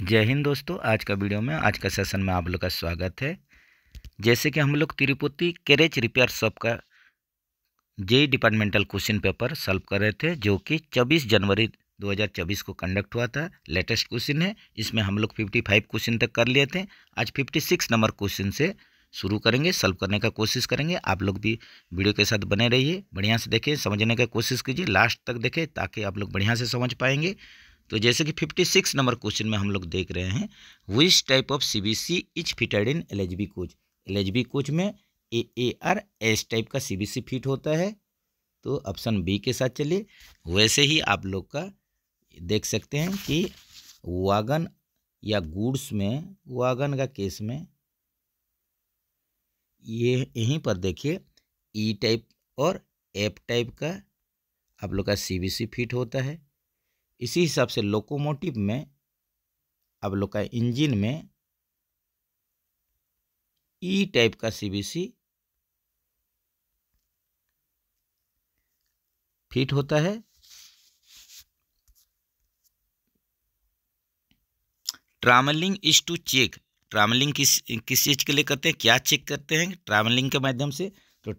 जय हिंद दोस्तों आज का वीडियो में आज का सेशन में आप लोग का स्वागत है जैसे कि हम लोग तिरुपति कैरेज रिपेयर शॉप का J departmental question paper solve कर रहे थे जो कि 24 जनवरी 2024 को कंडक्ट हुआ था लेटेस्ट क्वेश्चन है इसमें हम लोग 55 क्वेश्चन तक कर लिए थे आज 56 नंबर क्वेश्चन से शुरू करेंगे सॉल्व करने का कोशिश करेंगे आप लोग भी वीडियो के साथ बने रहिए बढ़िया से देखें समझने का कोशिश कीजिए लास्ट तक देखें ताकि आप लोग बढ़िया से समझ पाएंगे तो जैसे कि 56 नंबर क्वेश्चन में हम लोग देख रहे हैं which type of C B C is fitted in L H B coach L H B coach में A A R S type का सी बी सी फिट होता है तो ऑप्शन बी के साथ चलिए वैसे ही आप लोग का देख सकते हैं कि वागन या गुड्स में वागन का केस में ये यहीं पर देखिए ई e टाइप और एफ टाइप का आप लोग का सी बी सी फिट होता है इसी हिसाब से लोकोमोटिव में आप लोग का इंजन में ई e टाइप का सीबीसी फिट होता है travelling is to check travelling किस किस चीज़ के लिए करते हैं क्या चेक करते हैं ट्रावलिंग के माध्यम से तो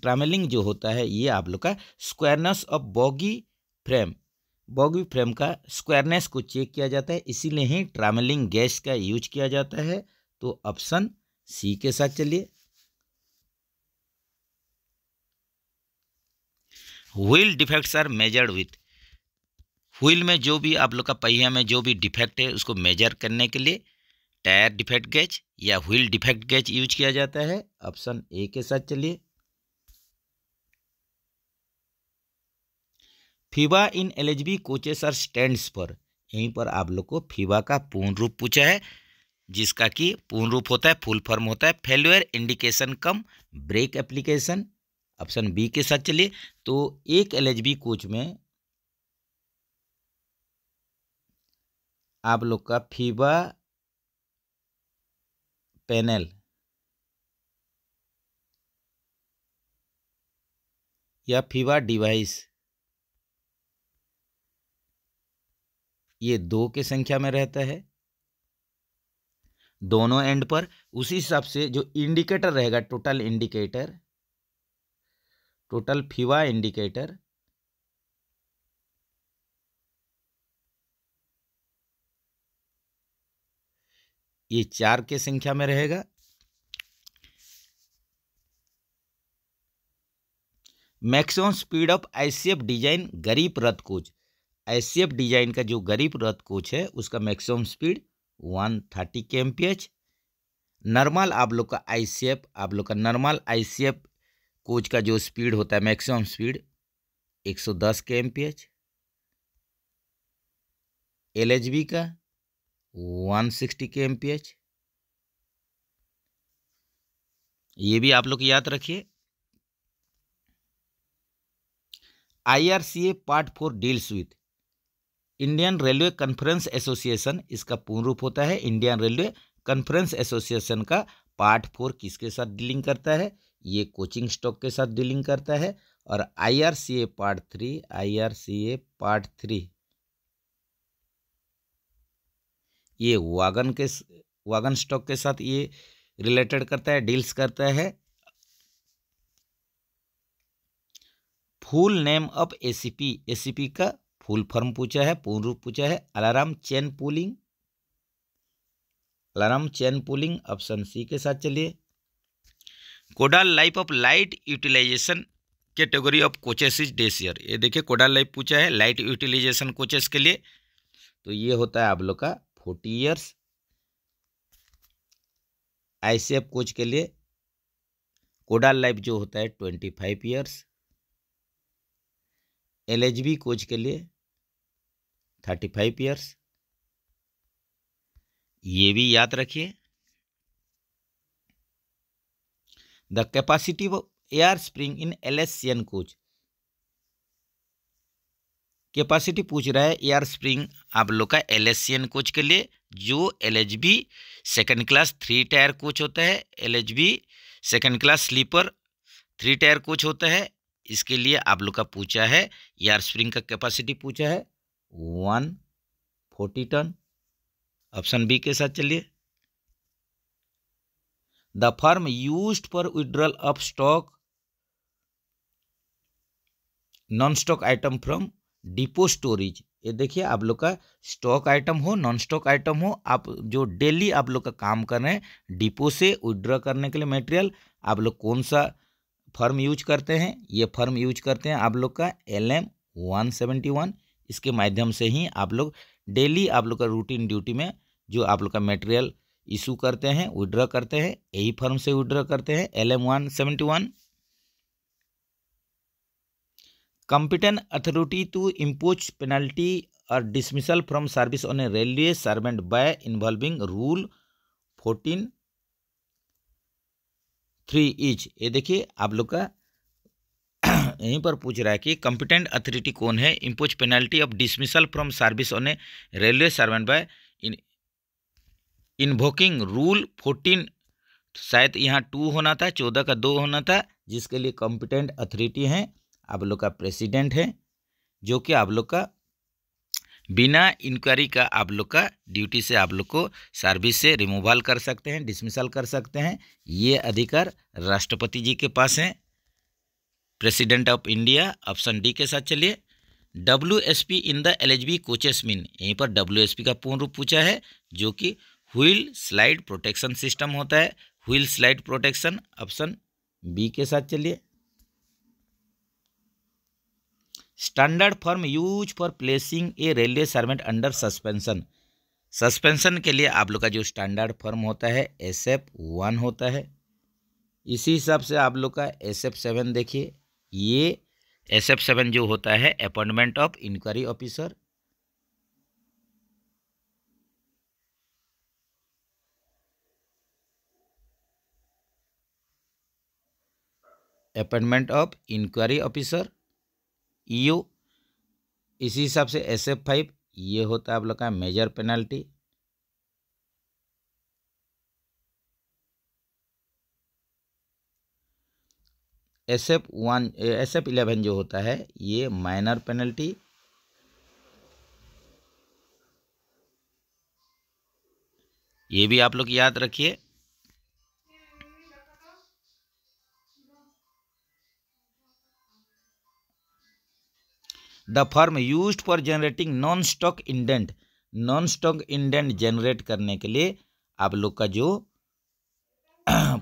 ट्रावलिंग जो होता है ये आप लोग का squareness of bogie frame bogie frame का स्क्वायरनेस को चेक किया जाता है इसीलिए ही ट्रैवलिंग गैस का यूज किया जाता है तो ऑप्शन सी के साथ चलिए wheel defects are measured with wheel में जो भी आप लोग का पहिया में जो भी डिफेक्ट है उसको मेजर करने के लिए टायर डिफेक्ट गेज या व्हील डिफेक्ट गेज यूज किया जाता है ऑप्शन ए के साथ चलिए फीवा इन बी कोचेस और स्टैंड्स पर यहीं पर आप लोग को फीवा का पूर्ण रूप पूछा है जिसका कि पूर्ण रूप होता है फुल फॉर्म होता है failure indication cum brake application option B के साथ चलिए तो एक एल कोच में आप लोग का फीवा पैनल या फीवा डिवाइस ये दो के संख्या में रहता है दोनों एंड पर उसी हिसाब से जो इंडिकेटर रहेगा total indicator total FIVA indicator ये चार के संख्या में रहेगा maximum speed of ICF design Garib Rath coach S design का जो गरीब रथ कोच है उसका मैक्सिमम स्पीड वन थर्टी के नॉर्मल आप लोग का आई आप लोग का नॉर्मल आई कोच का जो स्पीड होता है maximum speed 110 K M P H L H B का 160 के एम पी एच ये भी आप लोग याद रखिए I R C A part four deals with Indian railway conference association इसका पूर्ण रूप होता है इंडियन रेलवे कॉन्फ्रेंस एसोसिएशन का पार्ट फोर किसके साथ डीलिंग करता है ये कोचिंग स्टॉक के साथ डीलिंग करता है और IRCA part three IRCA part three ये वागन के वागन स्टॉक के साथ ये रिलेटेड करता है डील्स करता है full name of ACP ACP का फुल फॉर्म पूछा है पूर्ण रूप पूछा है alarm chain pulling alarm chain pulling option C के साथ चलिए codal life of light utilization category of coaches is desire ये देखिए कोडाल लाइफ पूछा है लाइट यूटिलाइजेशन कोचेस के लिए तो ये होता है आप लोग का फोर्टी ईयर्स आईसीएफ कोच के लिए कोडाल लाइफ जो होता है twenty five years LHB coach के लिए थर्टी फाइव ईयर्स ये भी याद रखिए the capacity of air spring in L N coach capacity पूछ रहा है एयर स्प्रिंग आप लोग का एल एन कोच के लिए जो L H B second class three tier coach होता है L H B second class sleeper three tier coach होता है इसके लिए आप लोग का पूछा है एयर स्प्रिंग का कैपेसिटी पूछा है one forty ton option B के साथ चलिए the form use for withdrawal of stock non stock item from depot storage ये देखिए आप लोग का स्टॉक आइटम हो नॉन स्टॉक आइटम हो आप जो डेली आप लोग का काम कर रहे हैं डिपो से विड्रॉ करने के लिए मटेरियल आप लोग कौन सा फर्म यूज करते हैं ये फर्म यूज करते हैं आप लोग का L M one seventy one इसके माध्यम से ही आप लोग डेली आप लोग का रूटीन ड्यूटी में जो आप लोग का मेटेरियल इशू करते हैं विड्रॉ करते हैं यही फॉर्म से विड्रॉ करते हैं L M one seventy one competent authority to impose penalty और dismissal from service on a railway servant by involving rule fourteen three each ये देखिए आप लोग का यहीं पर पूछ रहा है कि कंपिटेंट अथॉरिटी कौन है impose penalty of dismissal from service on a railway servant by in invoking rule fourteen शायद यहाँ टू होना था चौदह का दो होना था जिसके लिए कंपिटेंट अथॉरिटी है आप लोग का प्रेसिडेंट है जो कि आप लोग का बिना इंक्वायरी का आप लोग का ड्यूटी से आप लोग को सर्विस से रिमूवल कर सकते हैं डिसमिसल कर सकते हैं ये अधिकार राष्ट्रपति जी के पास हैं president of India option D के साथ चलिए W S P in the L H B coaches mean यहीं पर डब्ल्यू एस पी का पूर्ण रूप पूछा है जो कि व्हील स्लाइड प्रोटेक्शन सिस्टम होता है wheel slide protection option B के साथ चलिए standard form use for placing a railway servant under suspension suspension के लिए आप लोग का जो स्टैंडर्ड फॉर्म होता है एस एफ वन होता है इसी हिसाब से आप लोग का एस एफ सेवन देखिए ये एस एफ सेवन जो होता है appointment of inquiry officer appointment of inquiry officer EO इसी हिसाब से एस एफ फाइव ये होता है आप लोग का major penalty S F one S F eleven जो होता है ये माइनर पेनल्टी ये भी आप लोग याद रखिए the form use for generating non stock indent non stock indent generate करने के लिए आप लोग का जो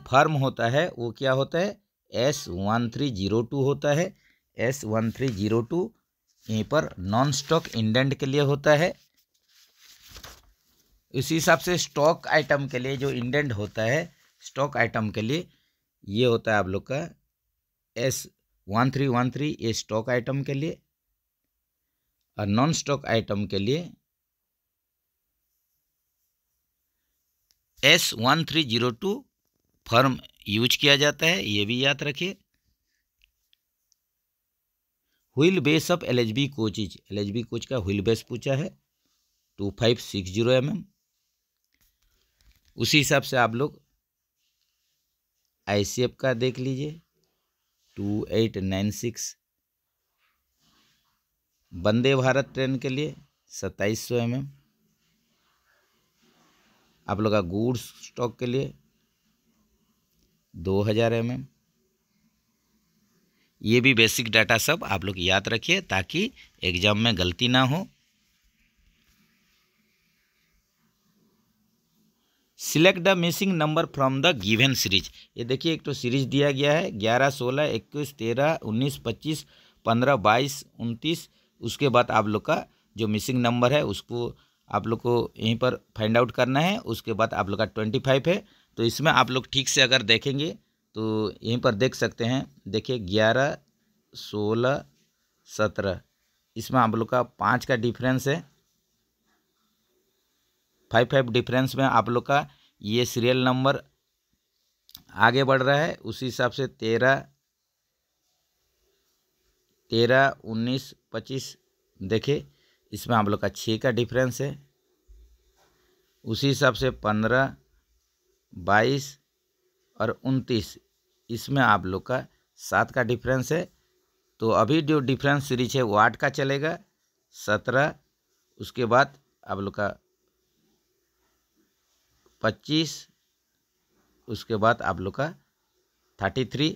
फर्म होता है वो क्या होता है S one three zero two होता है S one three zero two यहीं पर नॉन स्टॉक इंडेंट के लिए होता है इसी हिसाब से स्टॉक आइटम के लिए जो इंडेंट होता है स्टॉक आइटम के लिए ये होता है आप लोग का S one three one three ये स्टॉक आइटम के लिए और नॉन स्टॉक आइटम के लिए S one three zero two form use किया जाता है ये भी याद रखिए wheel base of L H B coaches L H B coach का व्हील बेस पूछा है two five six zero M M उसी हिसाब से आप लोग आई सी एफ का देख लीजिए two eight nine six Vande Bharat train के लिए सत्ताईस सौ एम एम आप लोग का गुड्स स्टॉक के लिए दो हज़ार एम एम ये भी बेसिक डाटा सब आप लोग याद रखिए ताकि एग्ज़ाम में गलती ना हो select the missing number from the given series ये देखिए एक तो सीरीज दिया गया है ग्यारह सोलह इक्कीस तेरह उन्नीस पच्चीस पंद्रह बाईस उनतीस उसके बाद आप लोग का जो मिसिंग नंबर है उसको आप लोग को यहीं पर फाइंड आउट करना है उसके बाद आप लोग का ट्वेंटी फाइव है तो इसमें आप लोग ठीक से अगर देखेंगे तो यहीं पर देख सकते हैं देखिए ग्यारह सोलह सत्रह इसमें आप लोग का पाँच का डिफरेंस है फाइव फाइव डिफरेंस में आप लोग का ये सीरियल नंबर आगे बढ़ रहा है उसी हिसाब से तेरह तेरह उन्नीस पच्चीस देखिए इसमें आप लोग का छः का डिफरेंस है उसी हिसाब से पंद्रह बाईस और उनतीस इसमें आप लोग का सात का डिफरेंस है तो अभी जो डिफरेंस सीरीज है वो आठ का चलेगा सत्रह उसके बाद आप लोग का पच्चीस उसके बाद आप लोग का थर्टी थ्री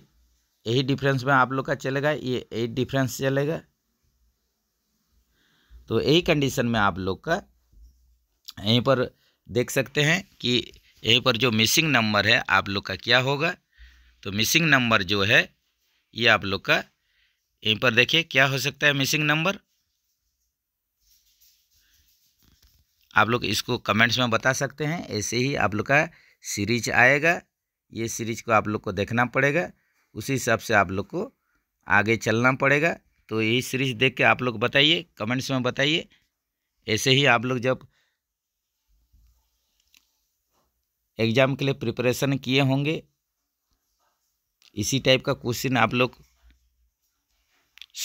यही डिफरेंस में आप लोग का चलेगा ये एट डिफरेंस चलेगा तो यही कंडीशन में आप लोग का यहीं पर देख सकते हैं कि यहीं पर जो मिसिंग नंबर है आप लोग का क्या होगा तो मिसिंग नंबर जो है ये आप लोग का यहीं पर देखिए क्या हो सकता है मिसिंग नंबर आप लोग इसको कमेंट्स में बता सकते हैं ऐसे ही आप लोग का सीरीज आएगा ये सीरीज को आप लोग को देखना पड़ेगा उसी हिसाब से आप लोग को आगे चलना पड़ेगा तो यही सीरीज देख के आप लोग बताइए कमेंट्स में बताइए ऐसे ही आप लोग जब एग्ज़ाम के लिए प्रिपरेशन किए होंगे इसी टाइप का क्वेश्चन आप लोग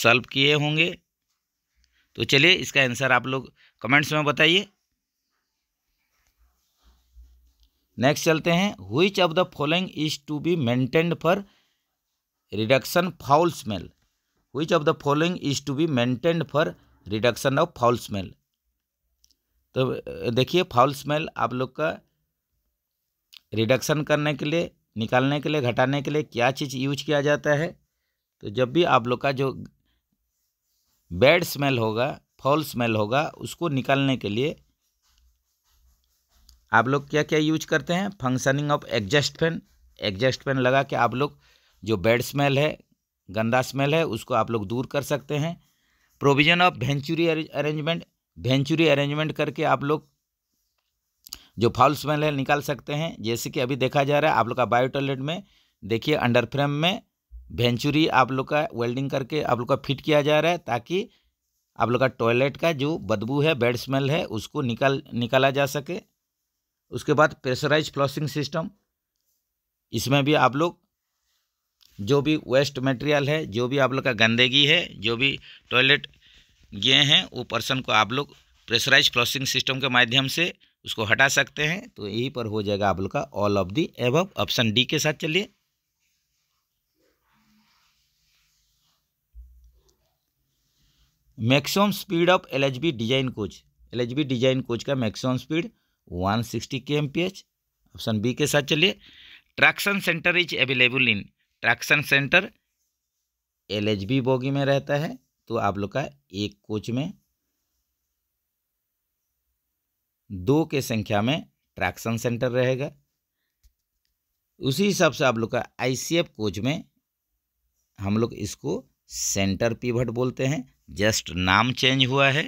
सॉल्व किए होंगे तो चलिए इसका आंसर आप लोग कमेंट्स में बताइए नेक्स्ट चलते हैं which of the following is to be maintained for reduction foul smell which of the following is to be maintained for reduction of foul smell तो देखिए फाउल स्मेल आप लोग का रिडक्शन करने के लिए निकालने के लिए घटाने के लिए क्या चीज़ यूज किया जाता है तो जब भी आप लोग का जो बैड स्मेल होगा फॉल स्मेल होगा उसको निकालने के लिए आप लोग क्या क्या यूज करते हैं functioning of exhaust fan exhaust fan लगा के आप लोग जो बैड स्मेल है गंदा स्मेल है उसको आप लोग दूर कर सकते हैं provision of venturi arrangement venturi arrangement करके आप लोग जो फाउल स्मेल है निकाल सकते हैं जैसे कि अभी देखा जा रहा है आप लोग का बायो टॉयलेट में देखिए अंडर फ्रेम में भेंचुरी आप लोग का वेल्डिंग करके आप लोग का फिट किया जा रहा है ताकि आप लोग का टॉयलेट का जो बदबू है बेड स्मेल है उसको निकाल निकाला जा सके उसके बाद प्रेशराइज फ्लॉसिंग सिस्टम इसमें भी आप लोग जो भी वेस्ट मटेरियल है जो भी आप लोग का गंदगी है जो भी टॉयलेट गए हैं वो पर्सन को आप लोग प्रेशराइज फ्लॉसिंग सिस्टम के माध्यम से उसको हटा सकते हैं तो यही पर हो जाएगा आप लोग का ऑल ऑफ दी एव ऑप्शन डी के साथ चलिए maximum speed of L H B design coach L H B design coach का maximum speed 160 sixty K M P H option B के साथ चलिए traction centre is available in traction centre L H B bogie में रहता है तो आप लोग का एक कोच में दो के संख्या में ट्रैक्शन सेंटर रहेगा उसी हिसाब से आप लोग का आईसीएफ कोच में हम लोग इसको सेंटर पिवट बोलते हैं जस्ट नाम चेंज हुआ है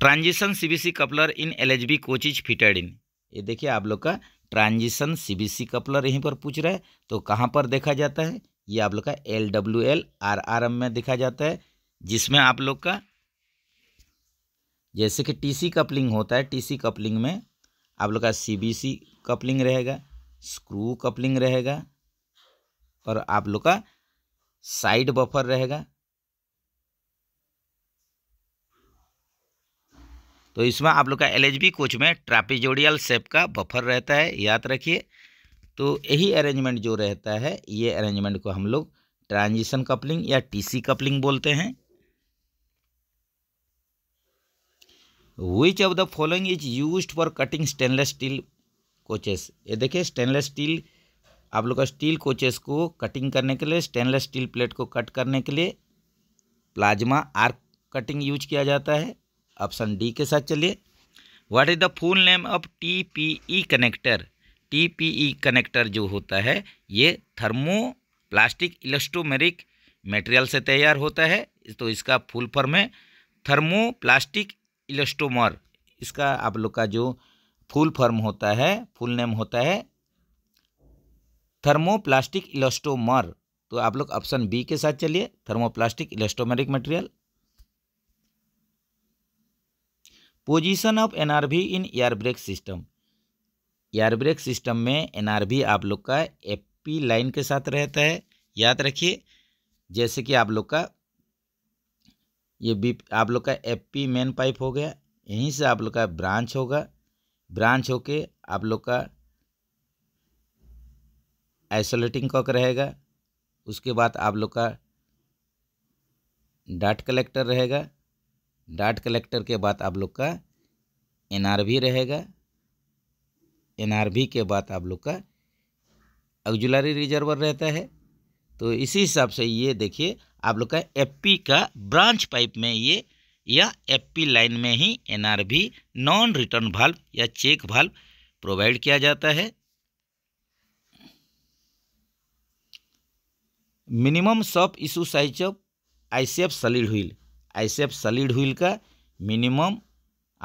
transition CBC coupler in LHB coach is fitted in ये देखिए आप लोग का ट्रांजिशन सीबीसी कपलर यहीं पर पूछ रहा है तो कहां पर देखा जाता है ये आप लोग का L W L R R M में देखा जाता है जिसमें आप लोग का जैसे कि टीसी कपलिंग होता है टीसी कपलिंग में आप लोग का सीबीसी कपलिंग रहेगा स्क्रू कपलिंग रहेगा और आप लोग का साइड बफर रहेगा तो इसमें आप लोग का एलएचबी कोच में ट्रापिजोडियल सेप का बफर रहता है याद रखिए तो यही अरेंजमेंट जो रहता है ये अरेंजमेंट को हम लोग ट्रांजिशन कपलिंग या टीसी कपलिंग बोलते हैं which of the following is use for cutting stainless steel coaches ये देखिए स्टेनलेस स्टील आप लोग का स्टील कोचेस को कटिंग करने के लिए स्टेनलेस स्टील प्लेट को कट करने के लिए प्लाज्मा आर्क कटिंग यूज किया जाता है ऑप्शन डी के साथ चलिए what is the full name of T P E connector T P E connector जो होता है ये थर्मो प्लास्टिक इलेक्ट्रोमेरिक मटेरियल से तैयार होता है तो इसका फुल फॉर्म है थर्मो प्लास्टिक इलेस्टोमर इसका आप लोग का जो फुल फॉर्म होता है फुल नेम होता है थर्मोप्लास्टिक इलेस्टोमर तो आप लोग ऑप्शन बी के साथ चलिए thermoplastic elastomeric material position of NRB in air brake system air brake system में एनआरबी आप लोग का एपी लाइन के साथ रहता है याद रखिए जैसे कि आप लोग का ये बी आप लोग का एपी मेन पाइप हो गया यहीं से आप लोग का ब्रांच होगा ब्रांच होके आप लोग का आइसोलेटिंग कॉक रहेगा उसके बाद आप लोग का डाट कलेक्टर रहेगा डाट कलेक्टर के बाद आप लोग का वी रहेगा वी के बाद आप लोग का अगजुलारी रिजर्वर रहता है तो इसी हिसाब से ये देखिए आप लोग का एफपी का ब्रांच पाइप में ये या एफपी लाइन में ही एनआरबी नॉन रिटर्न भाल्व या चेक भाल्व प्रोवाइड किया जाता है minimum shop issue size of ICF solid wheel ICF solid wheel का मिनिमम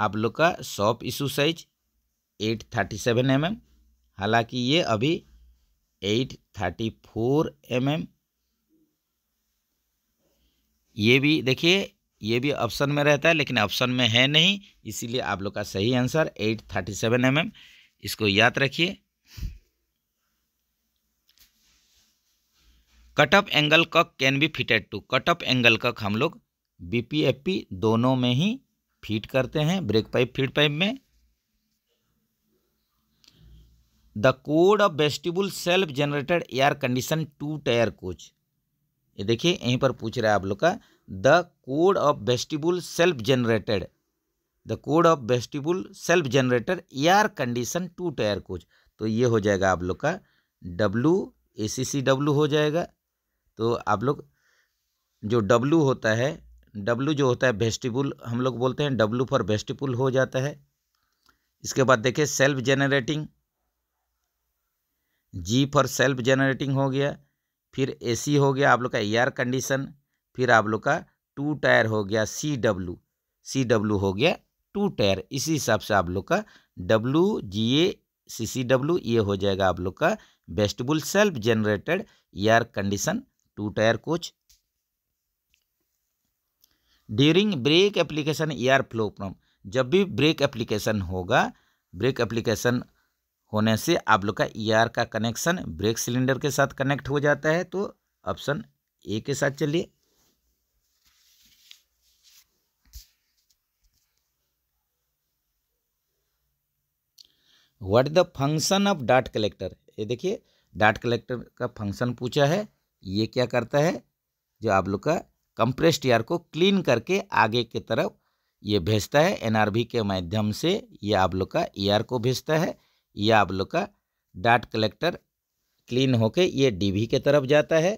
आप लोग का shop issue size eight thirty seven M M हालांकि ये अभी eight thirty four M M ये भी देखिए ये भी ऑप्शन में रहता है लेकिन ऑप्शन में है नहीं इसीलिए आप लोग का सही answer eight thirty seven M m इसको याद रखिए cut off angle cock can be fitted to cut off angle cock हम लोग बीपीएफपी दोनों में ही फिट करते हैं ब्रेक पाइप फिट पाइप में the code of vestibule self generated air condition two tier coach ये देखिए यहीं पर पूछ रहा है आप लोग का the code of vestibule self generated the code of vestibule self generator air condition two tier coach तो ये हो जाएगा आप लोग का W A C C W हो जाएगा तो आप लोग जो डब्लू होता है डब्लू जो होता है वेस्टिबुल हम लोग बोलते हैं डब्लू फॉर वेस्टिबुल हो जाता है इसके बाद देखिए self generating G for self generating हो गया फिर एसी हो गया आप लोग का एयर कंडीशन फिर आप लोग का टू टायर हो गया सी डब्लू सी डब्लू हो गया टू टायर इसी हिसाब से आप लोग का डब्लू जी ए सी सी डब्लू ये हो जाएगा आप लोग का vestibule self generated air condition two tier coach during brake application air flow from जब भी ब्रेक एप्लीकेशन होगा ब्रेक एप्लीकेशन होने से आप लोग का ईआर e का कनेक्शन ब्रेक सिलेंडर के साथ कनेक्ट हो जाता है तो ऑप्शन ए के साथ चलिए व्हाट द फंक्शन ऑफ डाट कलेक्टर ये देखिए डाट कलेक्टर का फंक्शन पूछा है ये क्या करता है जो आप लोग का कंप्रेस्ड एयर को क्लीन करके आगे की तरफ ये भेजता है एनआरबी के माध्यम से ये आप लोग का एयर e को भेजता है ये आप लोग का डाट कलेक्टर क्लीन होके ये डीवी के तरफ जाता है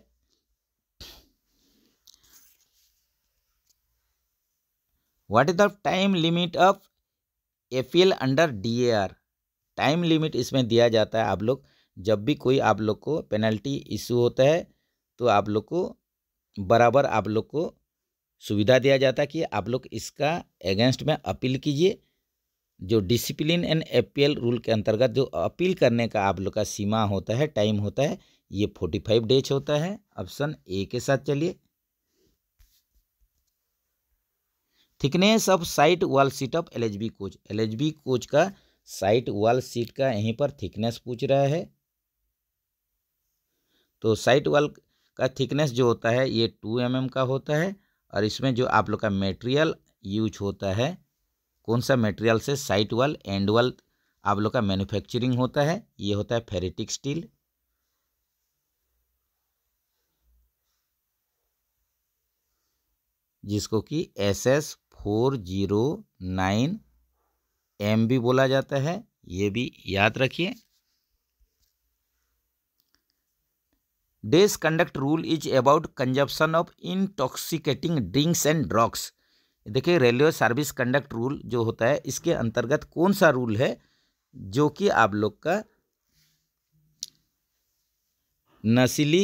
what is the time limit of APL under DAR time limit इसमें दिया जाता है आप लोग जब भी कोई आप लोग को पेनल्टी इशू होता है तो आप लोग को बराबर आप लोग को सुविधा दिया जाता है कि आप लोग इसका अगेंस्ट में अपील कीजिए जो डिसिप्लिन एंड अपील रूल के अंतर्गत जो अपील करने का आप लोग का सीमा होता है टाइम होता है ये फोर्टी फाइव डेज होता है ऑप्शन ए के साथ चलिए thickness of side wall sheet of LHB coach LHB coach का साइट वॉल सीट का यहीं पर थिकनेस पूछ रहा है तो साइट वॉल का थिकनेस जो होता है ये टू एम mm का होता है और इसमें जो आप लोग का मेटेरियल यूज होता है कौन सा मटेरियल से साइट वाल एंड वाल आप लोग का मैन्युफैक्चरिंग होता है ये होता है फेरेटिक स्टील जिसको कि S S four zero nine M भी बोला जाता है ये भी याद रखिए this conduct rule is about consumption of intoxicating drinks and drugs देखिए रेलवे सर्विस कंडक्ट रूल जो होता है इसके अंतर्गत कौन सा रूल है जो कि आप लोग का नशीली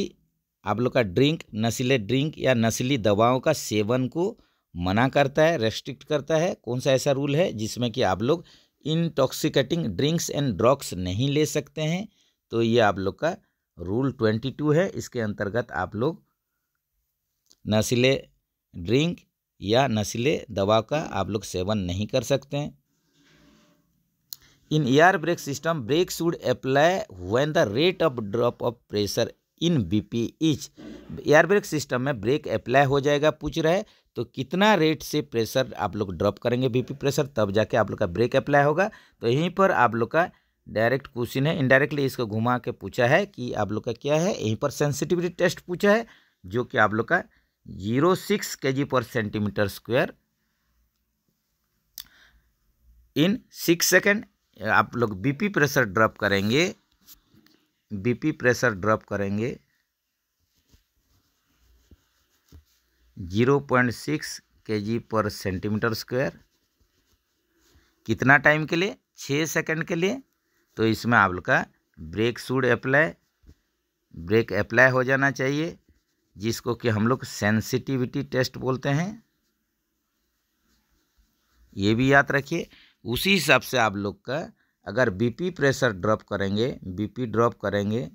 आप लोग का ड्रिंक नशीले ड्रिंक या नशीली दवाओं का सेवन को मना करता है रेस्ट्रिक्ट करता है कौन सा ऐसा रूल है जिसमें कि आप लोग इंटॉक्सिकेटिंग ड्रिंक्स एंड ड्रग्स नहीं ले सकते हैं तो ये आप लोग का रूल ट्वेंटी टू है इसके अंतर्गत आप लोग नशीले ड्रिंक या नस्ले दवा का आप लोग सेवन नहीं कर सकते हैं in air brake system brake should apply when the rate of drop of pressure in BP each air brake system में ब्रेक अप्लाई हो जाएगा पूछ रहा है तो कितना रेट से प्रेशर आप लोग ड्रॉप करेंगे बीपी प्रेशर तब जाके आप लोग का ब्रेक अप्लाई होगा तो यहीं पर आप लोग का डायरेक्ट क्वेश्चन है इनडायरेक्टली इसको घुमा के पूछा है कि आप लोग का क्या है यहीं पर सेंसिटिविटी टेस्ट पूछा है जो कि आप लोग का zero six K G per centimetre square in six second आप लोग बीपी प्रेशर ड्रॉप करेंगे बीपी प्रेशर ड्रॉप करेंगे zero point six K G per centimetre square कितना टाइम के लिए छः सेकेंड के लिए तो इसमें आप लोग का brake should apply brake apply हो जाना चाहिए जिसको कि हम लोग सेंसिटिविटी टेस्ट बोलते हैं ये भी याद रखिए उसी हिसाब से आप लोग का अगर बीपी प्रेशर ड्रॉप करेंगे बीपी ड्रॉप करेंगे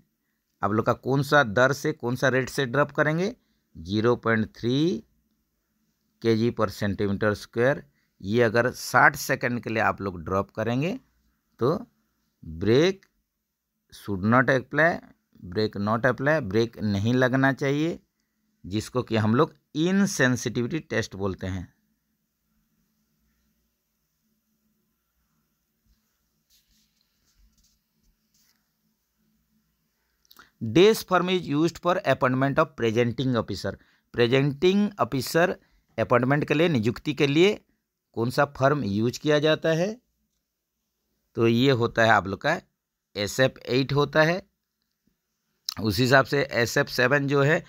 आप लोग का कौन सा दर से कौन सा रेट से ड्रॉप करेंगे जीरो पॉइंट थ्री के जी पर सेंटीमीटर स्क्वायर ये अगर साठ सेकेंड के लिए आप लोग ड्रॉप करेंगे तो brake should not apply brake not apply brake नहीं लगना चाहिए जिसको कि हम लोग इनसेंसिटिविटी टेस्ट बोलते हैं this form is use for appointment of presenting officer presenting officer appointment के लिए नियुक्ति के लिए कौन सा फर्म यूज किया जाता है तो ये होता है आप लोग का एस एफ एट होता है उस हिसाब से एस एफ सेवन जो है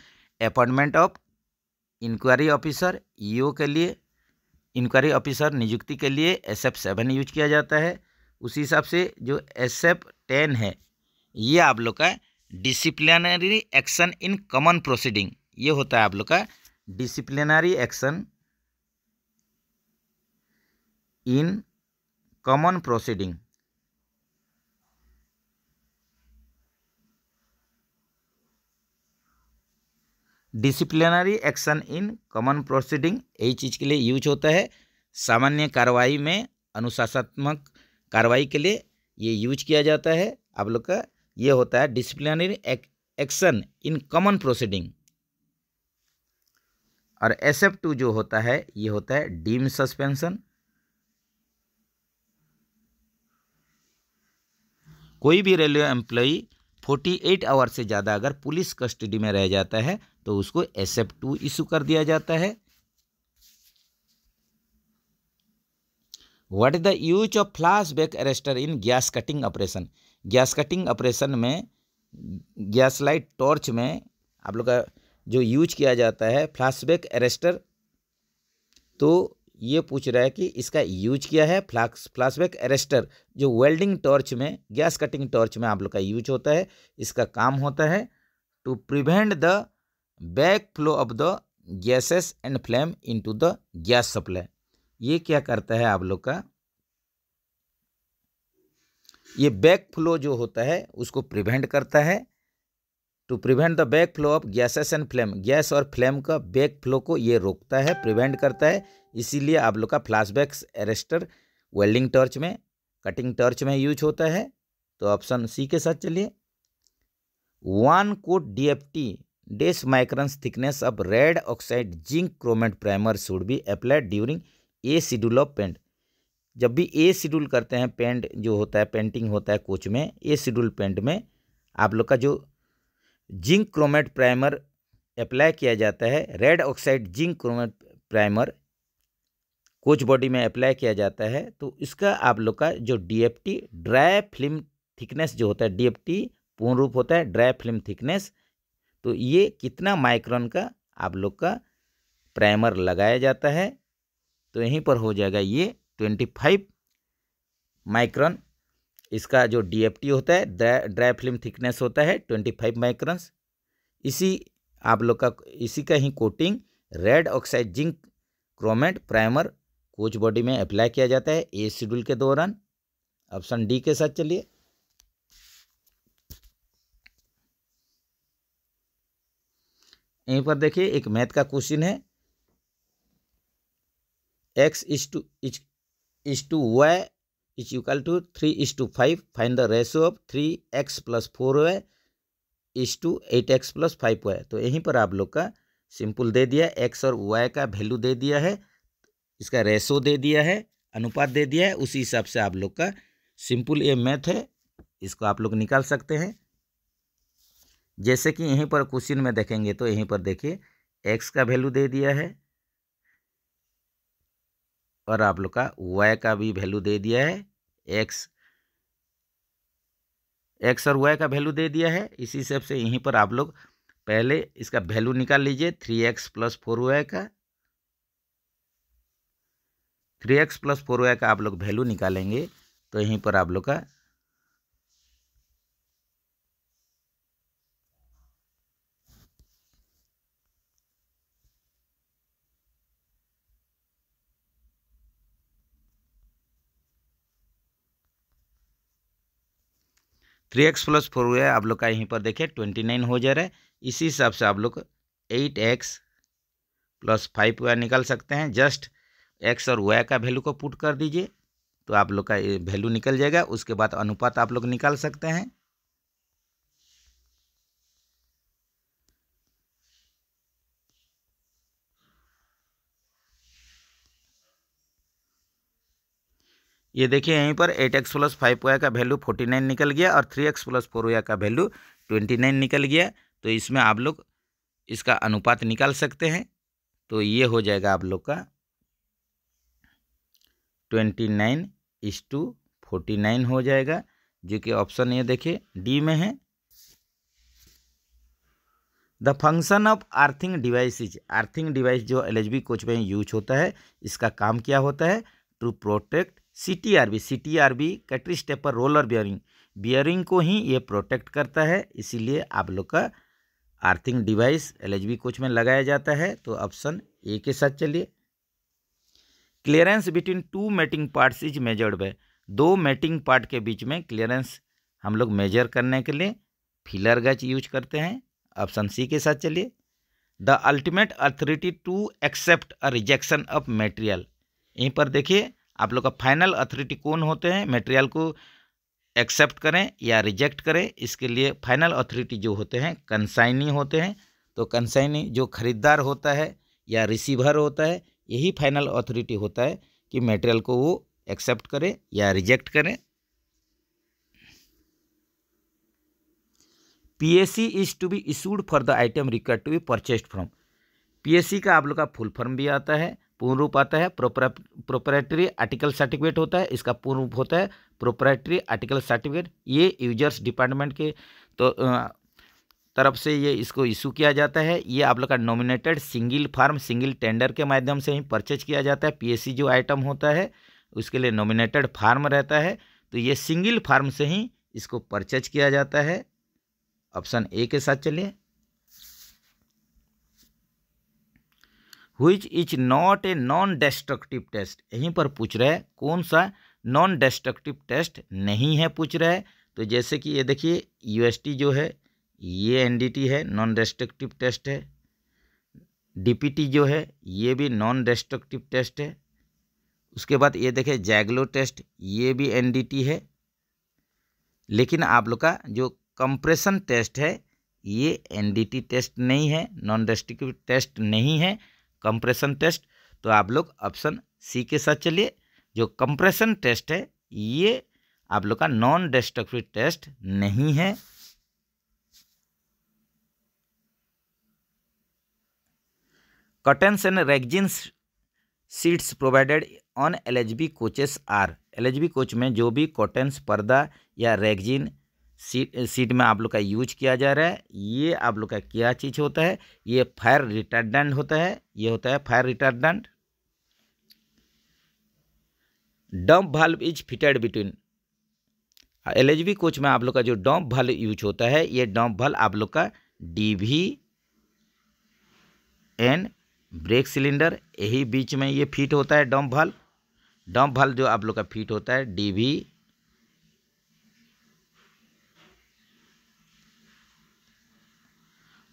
appointment of inquiry officer EO के लिए इंक्वायरी ऑफिसर नियुक्ति के लिए एस एफ सेवन यूज किया जाता है उसी हिसाब से जो एस एफ टेन है ये आप लोग का disciplinary action in common proceeding ये होता है आप लोग का disciplinary action in common proceeding disciplinary action in common proceeding यही चीज़ के लिए यूज होता है सामान्य कार्रवाई में अनुशासनात्मक कार्रवाई के लिए ये यूज किया जाता है आप लोग का ये होता है disciplinary action in common proceeding और एस एफ टू जो होता है ये होता है डीम सस्पेंशन कोई भी रेलवे एम्प्लॉई 48 आवर से ज़्यादा अगर पुलिस कस्टडी में रह जाता है तो उसको एस एफ टू इशू कर दिया जाता है what is the use of flash back arrester in gas cutting operation gas cutting operation में गैस लाइट टॉर्च में आप लोग का जो यूज किया जाता है बैक अरेस्टर तो ये पूछ रहा है कि इसका यूज किया है फ्लास फ्लैशबैक अरेस्टर जो वेल्डिंग टॉर्च में गैस कटिंग टॉर्च में आप लोग का यूज होता है इसका काम होता है to prevent the back flow of the gases and flame into the gas supply ये क्या करता है आप लोग का ये बैक फ्लो जो होता है उसको प्रिवेंट करता है to prevent the back flow of gases and flame gas और फ्लेम का बैक फ्लो को ये रोकता है प्रिवेंट करता है इसीलिए आप लोग का फ्लाशबैक एरेस्टर वेल्डिंग टॉर्च में कटिंग टॉर्च में यूज होता है तो ऑप्शन सी के साथ चलिए one coat D F T this microns thickness of red oxide zinc chromate primer should be applied during a schedule of paint जब भी ए शेड्यूल करते हैं पेंट जो होता है पेंटिंग होता है कोच में ए शेड्यूल पेंट में आप लोग का जो जिंक क्रोमेट प्राइमर अप्लाई किया जाता है red oxide zinc chromate primer coach body में अप्लाई किया जाता है तो इसका आप लोग का जो टी ड्राई फिल्म थिकनेस जो होता है टी पूर्ण रूप होता है ड्राई फिल्म थिकनेस तो ये कितना माइक्रॉन का आप लोग का प्राइमर लगाया जाता है तो यहीं पर हो जाएगा ये ट्वेंटी फाइव माइक्रॉन इसका जो डीएफटी होता है ड्राई फिल्म थिकनेस होता है ट्वेंटी फाइव माइक्रॉन्स इसी आप लोग का इसी का ही coating red oxide zinc chromate primer coach body में अप्लाई किया जाता है ए शेड्यूल के दौरान ऑप्शन डी के साथ चलिए यहीं पर देखिए एक मैथ का क्वेश्चन है x is to is is to y is equal to three is to five find the ratio of three x plus four y is to eight x plus five y तो यहीं पर आप लोग का simple they दिया x और y का value दे दिया है इसका रेशो दे दिया है अनुपात दे दिया है उसी हिसाब से आप लोग का सिंपल ये मैथ है इसको आप लोग निकाल सकते हैं जैसे कि यहीं पर क्वेश्चन में देखेंगे तो यहीं पर देखिए एक्स का वैल्यू दे दिया है और आप लोग का वाई का भी वैल्यू दे दिया है एक्स एक्स और वाई का वैल्यू दे दिया है इसी हिसाब से यहीं पर आप लोग पहले इसका वैल्यू निकाल लीजिए three x plus four y का three x plus four y का आप लोग वैल्यू निकालेंगे तो यहीं पर आप लोग का थ्री एक्स प्लस फोर हुआ है आप लोग का यहीं पर देखिए ट्वेंटी नाइन हो जा रहा है इसी हिसाब से आप लोग एट एक्स प्लस फाइव हुआ निकाल सकते हैं जस्ट एक्स और वाई का वैल्यू को पुट कर दीजिए तो आप लोग का वैल्यू निकल जाएगा उसके बाद अनुपात आप लोग निकाल सकते हैं ये देखिए यहीं पर eight x plus five y का वैल्यू फोर्टी नाइन निकल गया और three x plus four y का वैल्यू ट्वेंटी नाइन निकल गया तो इसमें आप लोग इसका अनुपात निकाल सकते हैं तो ये हो जाएगा आप लोग का twenty nine is to forty nine हो जाएगा जो कि ऑप्शन ये देखिए डी में है the function of earthing devices earthing device जो एल एच बी कोच में यूज होता है इसका काम क्या होता है to protect C T R B C T R B cartridge tapered roller bearing bearing को ही ये प्रोटेक्ट करता है इसीलिए आप लोग का earthing device L H B coach में लगाया जाता है तो ऑप्शन ए के साथ चलिए clearance between two mating parts is measured by दो मेटिंग पार्ट के बीच में क्लियरेंस हम लोग मेजर करने के लिए फिलर गज यूज करते हैं ऑप्शन सी के साथ चलिए the ultimate authority to accept a rejection of material यहीं पर देखिए आप लोग का फाइनल अथॉरिटी कौन होते हैं मटेरियल को एक्सेप्ट करें या रिजेक्ट करें इसके लिए फाइनल अथॉरिटी जो होते हैं कंसाइनी होते हैं तो कंसाइनी जो खरीदार होता है या रिसीवर होता है यही फाइनल अथॉरिटी होता है कि मटेरियल को वो एक्सेप्ट करें या रिजेक्ट करें C is to be issued for the item require to be purchased from C का आप लोग का फुल फॉर्म भी आता है पूर्ण रूप आता है प्रोपराइटरी आर्टिकल सर्टिफिकेट होता है इसका पूर्ण रूप होता है प्रोपराइटरी आर्टिकल सर्टिफिकेट ये यूजर्स डिपार्टमेंट के तो तरफ से ये इसको इशू किया जाता है ये आप लोग का nominated single firm single tender के माध्यम से ही परचेज किया जाता है पी जो आइटम होता है उसके लिए नॉमिनेटेड फार्म रहता है तो ये सिंगल फार्म से ही इसको परचेज किया जाता है ऑप्शन ए के साथ चलिए which is not a non destructive test यहीं पर पूछ रहे है कौन सा नॉन डेस्ट्रक्टिव टेस्ट नहीं है पूछ रहे है तो जैसे कि ये देखिए यूएसटी जो है ये एनडीटी है नॉन डेस्ट्रक्टिव टेस्ट है डीपीटी जो है ये भी नॉन डेस्ट्रक्टिव टेस्ट है उसके बाद ये देखें जैगलो टेस्ट ये भी एनडीटी है लेकिन आप लोग का जो कंप्रेशन टेस्ट है ये एनडीटी टेस्ट नहीं है नॉन डेस्ट्रक्टिव टेस्ट नहीं है कंप्रेशन टेस्ट तो आप लोग ऑप्शन सी के साथ चलिए जो कंप्रेशन टेस्ट है ये आप लोग का नॉन डिस्ट्रक्टिव टेस्ट नहीं है curtains and rexine seats provided on LHB coaches are LHB coach में जो भी कॉटन्स पर्दा या रेगजिन सीट सीट में आप लोग का यूज किया जा रहा है ये आप लोग का क्या चीज़ होता है ये फायर रिटर्डेंट होता है ये होता है fire retardant dump valve is fitted between L coach में आप लोग का जो डम्प वाल्व यूज होता है ये डॉम्प वाल्व आप लोग का D V and brake cylinder यही बीच में ये फिट होता है डॉम्प वाल्व डॉम्प वाल्व जो आप लोग का फिट होता है डी वी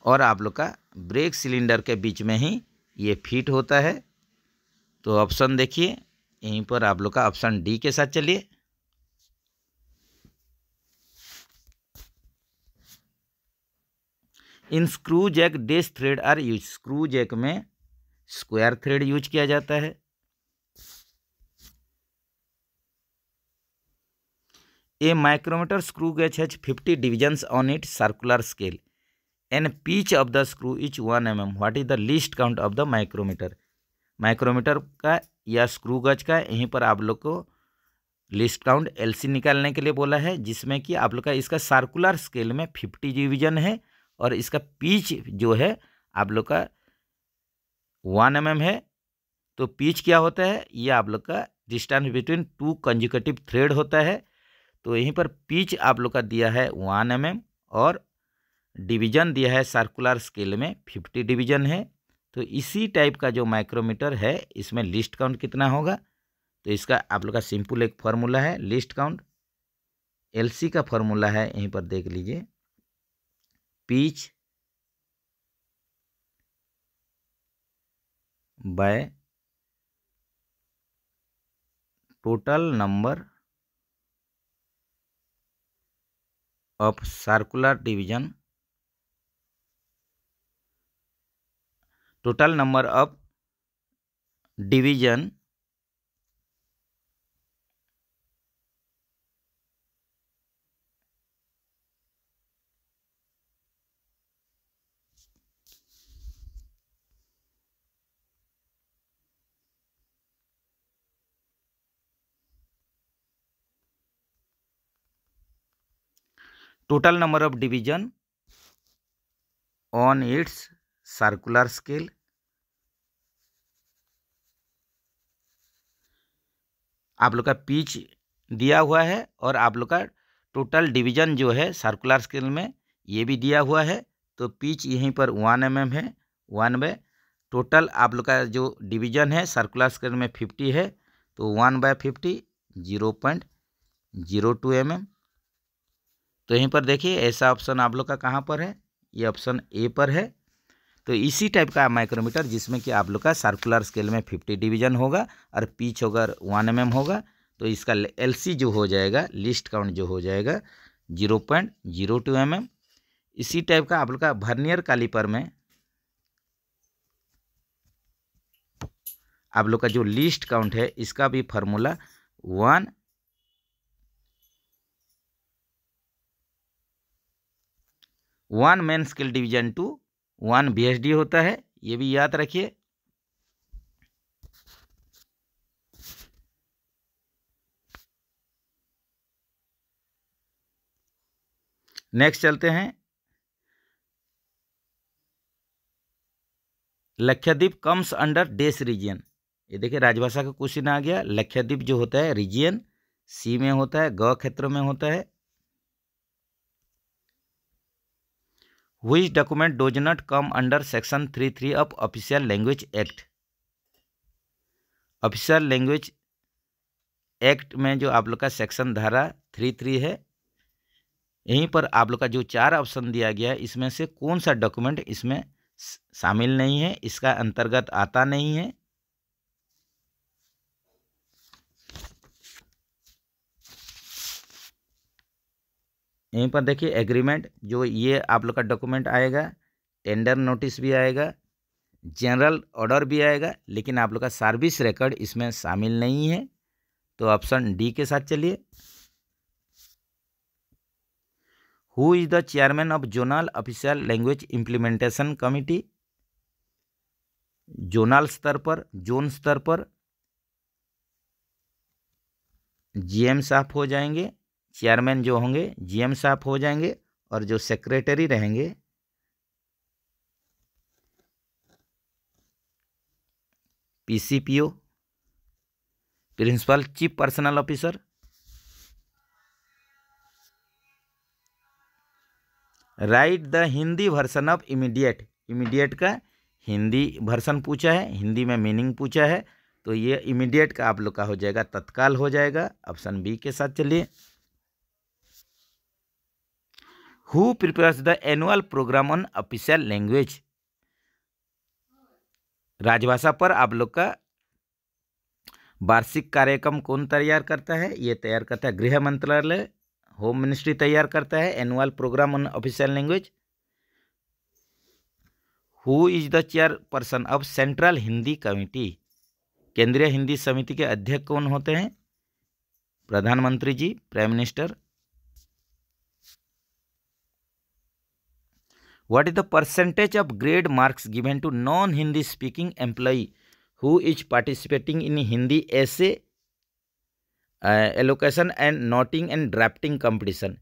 और आप लोग का ब्रेक सिलेंडर के बीच में ही ये फिट होता है तो ऑप्शन देखिए यहीं पर आप लोग का ऑप्शन डी के साथ चलिए in screw jack this thread are use screw jack में स्क्वायर थ्रेड यूज किया जाता है a micrometer screw gauge has fifty divisions on it circular scale and pitch of the screw each one m m what is the least count of the micrometer micrometer का या screw गज का यहीं पर आप लोग को लिस्ट काउंट एलसी निकालने के लिए बोला है जिसमें कि आप लोग का इसका सर्कुलर स्केल में फिफ्टी डिवीजन है और इसका पीच जो है आप लोग का वन एम mm है तो पीच क्या होता है ये आप लोग का distance between two consecutive thread होता है तो यहीं पर पीच आप लोग का दिया है वन एम mm और डिवीजन दिया है सर्कुलर स्केल में फिफ्टी डिवीजन है तो इसी टाइप का जो माइक्रोमीटर है इसमें लिस्ट काउंट कितना होगा तो इसका आप लोग का सिंपल एक फॉर्मूला है लिस्ट काउंट एलसी का फॉर्मूला है यहीं पर देख लीजिए pitch by total number of circular division total number of division total number of division on its circular scale आप लोग का पीच दिया हुआ है और आप लोग का टोटल डिवीजन जो है सर्कुलर स्केल में ये भी दिया हुआ है तो पीच यहीं पर वन एम एम है वन बाय टोटल आप लोग का जो डिवीजन है सर्कुलर स्केल में फिफ्टी है तो one by fifty zero point zero two m m तो यहीं पर देखिए ऐसा ऑप्शन आप लोग का कहाँ पर है ये ऑप्शन ए पर है तो इसी टाइप का माइक्रोमीटर जिसमें कि आप लोग का सर्कुलर स्केल में फिफ्टी डिवीजन होगा और पीच अगर वन एम होगा तो इसका एल जो हो जाएगा लिस्ट काउंट जो हो जाएगा zero point zero two m m इसी टाइप का आप लोग का भर्नियर कालीपर में आप लोग का जो लिस्ट काउंट है इसका भी formula one one main scale division to one B होता है ये भी याद रखिए नेक्स्ट चलते हैं Lakshadweep comes under this region ये देखिए राजभाषा का क्वेश्चन आ गया लक्षद्वीप जो होता है रीजियन सी में होता है ग क्षेत्र में होता है document does not come under section three three of official language act official language act में जो आप लोग का सेक्शन धारा थ्री थ्री है यहीं पर आप लोग का जो चार ऑप्शन दिया गया है इसमें से कौन सा डॉक्यूमेंट इसमें शामिल नहीं है इसका अंतर्गत आता नहीं है यहीं पर देखिए एग्रीमेंट जो ये आप लोग का डॉक्यूमेंट आएगा टेंडर नोटिस भी आएगा जनरल ऑर्डर भी आएगा लेकिन आप लोग का सर्विस रिकॉर्ड इसमें शामिल नहीं है तो ऑप्शन डी के साथ चलिए who is the chairman of zonal official language implementation committee zonal स्तर पर जोन स्तर पर जीएम साफ हो जाएंगे चेयरमैन जो होंगे जीएम साहब हो जाएंगे और जो सेक्रेटरी रहेंगे PCPO principal chief personnel officer right the Hindi version of immediate immediate का हिंदी वर्सन पूछा है हिंदी में मीनिंग पूछा है तो ये इमीडिएट का आप लोग का हो जाएगा तत्काल हो जाएगा ऑप्शन बी के साथ चलिए who prepares the annual program on official language राजभाषा पर आप लोग का वार्षिक कार्यक्रम कौन तैयार करता है ये तैयार करता है गृह मंत्रालय होम मिनिस्ट्री तैयार करता है annual programme on official language who is the chairperson of central Hindi committee केंद्रीय हिंदी समिति के अध्यक्ष कौन होते हैं प्रधानमंत्री जी prime minister what is the percentage of grade marks given to non hindi speaking employee who is participating in hindi essay uh, elocution and noting and drafting competition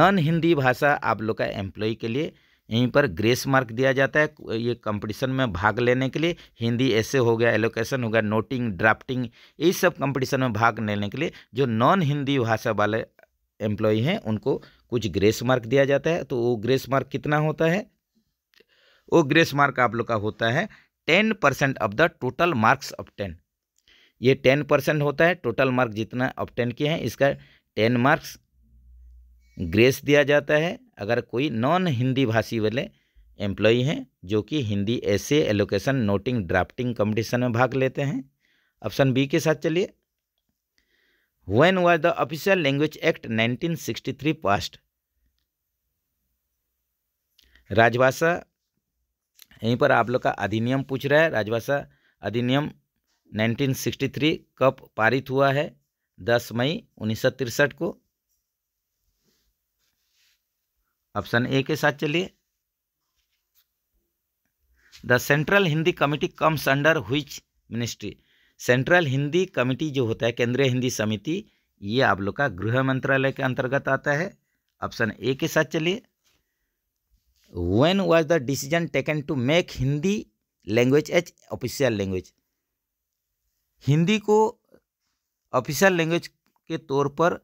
non Hindi भाषा आप लोग का एम्प्लॉय के लिए यहीं पर ग्रेस मार्क दिया जाता है ये कंपटीशन में भाग लेने के लिए हिंदी ऐसे हो गया एलोकेशन हो गया नोटिंग ड्राफ्टिंग ये सब कंपटीशन में भाग लेने के लिए जो नॉन हिंदी भाषा वाले एम्प्लॉय हैं उनको कुछ ग्रेस मार्क दिया जाता है तो वो ग्रेस मार्क कितना होता है वो ग्रेस मार्क आप लोग का होता है ten percent of the total marks ten ये टेन परसेंट होता है टोटल मार्क जितना टेन के हैं इसका टेन मार्क्स ग्रेस दिया जाता है अगर कोई नॉन हिंदी भाषी वाले एम्प्लॉई हैं जो कि हिंदी ऐसे एलोकेशन नोटिंग ड्राफ्टिंग कंपटीशन में भाग लेते हैं ऑप्शन बी के साथ चलिए when was the official language act 1963 passed राजभाषा यहीं पर आप लोग का अधिनियम पूछ रहा है राजभाषा अधिनियम 1963 कब पारित हुआ है 10 मई उन्नीस को ऑप्शन ए के साथ चलिए the central Hindi committee comes under हुई मिनिस्ट्री सेंट्रल हिंदी कमिटी जो होता है केंद्रीय हिंदी समिति ये आप लोग का गृह मंत्रालय के अंतर्गत आता है ऑप्शन ए के साथ चलिए when was the decision taken to make Hindi language as official language Hindi को ऑफिशियल लैंग्वेज के तौर पर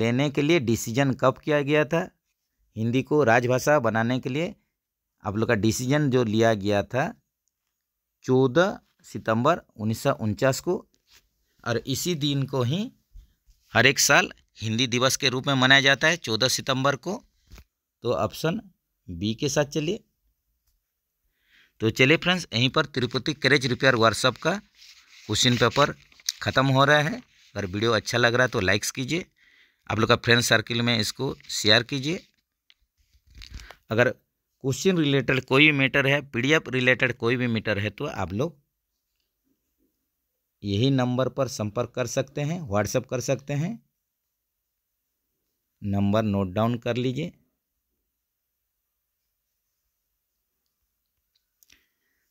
लेने के लिए डिसीजन कब किया गया था हिंदी को राजभाषा बनाने के लिए आप लोग का डिसीजन जो लिया गया था चौदह सितंबर उन्नीस को और इसी दिन को ही हर एक साल हिंदी दिवस के रूप में मनाया जाता है चौदह सितंबर को तो ऑप्शन बी के साथ चलिए तो चलिए फ्रेंड्स यहीं पर तिरुपति करेज रिपेयर वर्कशॉप का क्वेश्चन पेपर ख़त्म हो रहा है अगर वीडियो अच्छा लग रहा है तो लाइक्स कीजिए आप लोग का फ्रेंड सर्किल में इसको शेयर कीजिए अगर क्वेश्चन रिलेटेड कोई भी मैटर है पीडीएफ रिलेटेड कोई भी मैटर है तो आप लोग यही नंबर पर संपर्क कर सकते हैं व्हाट्सएप कर सकते हैं नंबर नोट डाउन कर लीजिए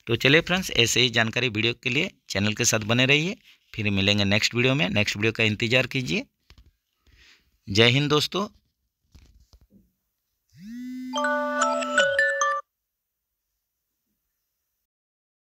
तो चलिए फ्रेंड्स ऐसे ही जानकारी वीडियो के लिए चैनल के साथ बने रहिए फिर मिलेंगे नेक्स्ट वीडियो में नेक्स्ट वीडियो का इंतज़ार कीजिए जय हिंद दोस्तों